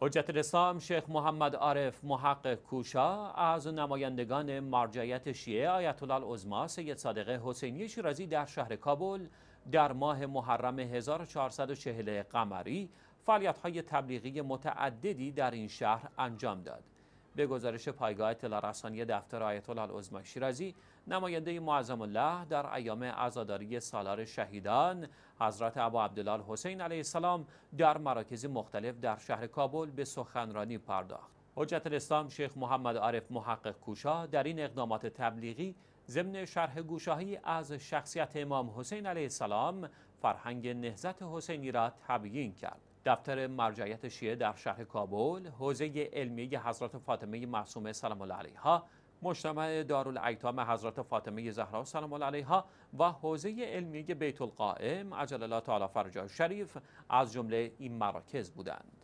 حجت الاسلام شیخ محمد عارف محقق کوشا از نمایندگان مرجعیت شیعه آیت الله العظما سید صادق حسینی شیرازی در شهر کابل در ماه محرم 1440 قمری فعالیت های تبلیغی متعددی در این شهر انجام داد. به گزارش پایگاه اطلاع دفتر آیت الله عظمی شیرازی نماینده معظم الله در ایام عزاداری سالار شهیدان حضرت ابا عبدالله حسین علیه السلام در مراکز مختلف در شهر کابل به سخنرانی پرداخت حجت الاسلام شیخ محمد عارف محقق کوشا در این اقدامات تبلیغی ضمن شرح گوشاهی از شخصیت امام حسین علیه السلام فرهنگ نهزت حسینی را تبیین کرد دفتر مرجعیت شیعه در شهر کابل حوزه علمی حضرت فاطمه معصومه سلام الله علیها مجتمع دارالایتام حضرت فاطمه زهرا سلام الله علیها و حوزه علمی بیت القائم عجل الله تعالی فرجه شریف از جمله این مراکز بودند